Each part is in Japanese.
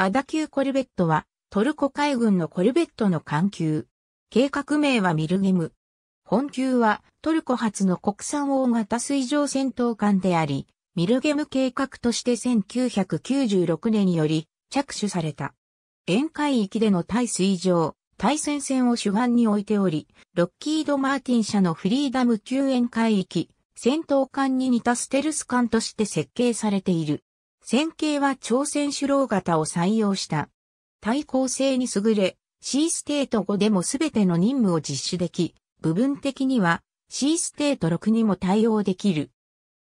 アダ級コルベットは、トルコ海軍のコルベットの艦級。計画名はミルゲム。本級は、トルコ初の国産大型水上戦闘艦であり、ミルゲム計画として1996年により着手された。沿海域での対水上、対戦線を主犯に置いており、ロッキード・マーティン社のフリーダム級沿海域、戦闘艦に似たステルス艦として設計されている。線形は朝鮮主郎型を採用した。対抗性に優れ、C ステート5でも全ての任務を実施でき、部分的には C ステート6にも対応できる。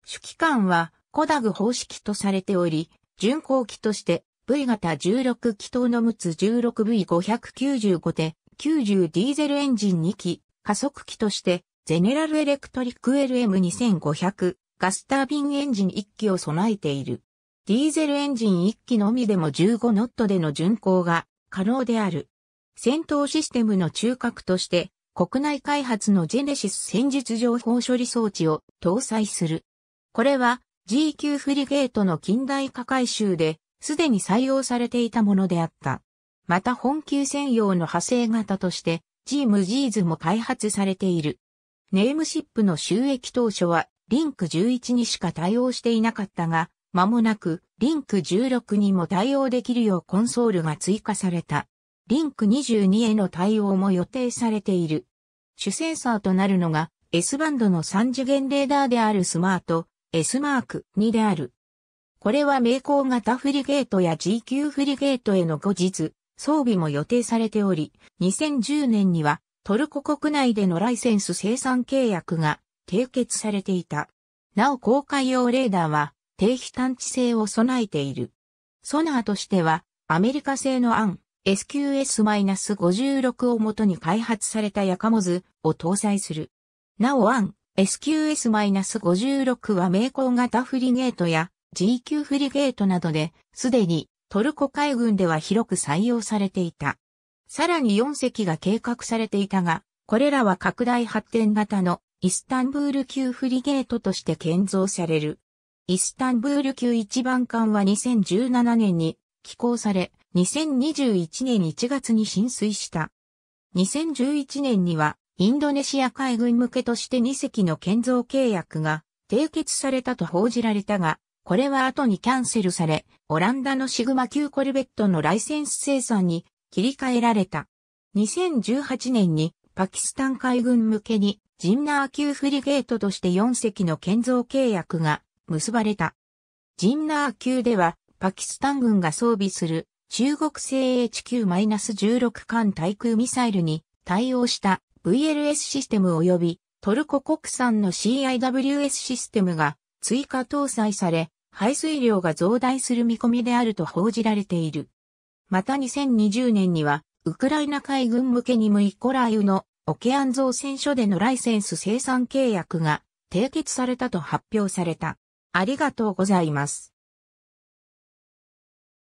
主機関はコダグ方式とされており、巡航機として V 型16気筒のむつ 16V595 で90ディーゼルエンジン2機、加速機としてゼネラルエレクトリック LM2500 ガスタービンエンジン1機を備えている。ディーゼルエンジン1機のみでも15ノットでの巡航が可能である。戦闘システムの中核として、国内開発のジェネシス戦術情報処理装置を搭載する。これは G9 フリゲートの近代化改修で、すでに採用されていたものであった。また本級専用の派生型として、ジームジーズも開発されている。ネームシップの収益当初は、リンク11にしか対応していなかったが、間もなく、リンク16にも対応できるようコンソールが追加された。リンク22への対応も予定されている。主センサーとなるのが S バンドの3次元レーダーであるスマート S マーク2である。これは名工型フリゲートや GQ フリゲートへの後日、装備も予定されており、2010年にはトルコ国内でのライセンス生産契約が締結されていた。なお公開用レーダーは低飛探知性を備えている。ソナーとしては、アメリカ製のアン SQS-56 をもとに開発されたヤカモズを搭載する。なおアン SQS-56 は名工型フリゲートや GQ フリゲートなどで、すでにトルコ海軍では広く採用されていた。さらに4隻が計画されていたが、これらは拡大発展型のイスタンブール級フリゲートとして建造されるイスタンブール級一番艦は2017年に寄港され、2021年1月に浸水した。2011年には、インドネシア海軍向けとして2隻の建造契約が締結されたと報じられたが、これは後にキャンセルされ、オランダのシグマ級コルベットのライセンス生産に切り替えられた。2018年にパキスタン海軍向けにジンナー級フリゲートとして4隻の建造契約が結ばれた。ジンナー級では、パキスタン軍が装備する中国製 HQ-16 艦対空ミサイルに対応した VLS システム及びトルコ国産の CIWS システムが追加搭載され、排水量が増大する見込みであると報じられている。また2020年には、ウクライナ海軍向けにムイコラユのオケアン造船所でのライセンス生産契約が締結されたと発表された。ありがとうございます。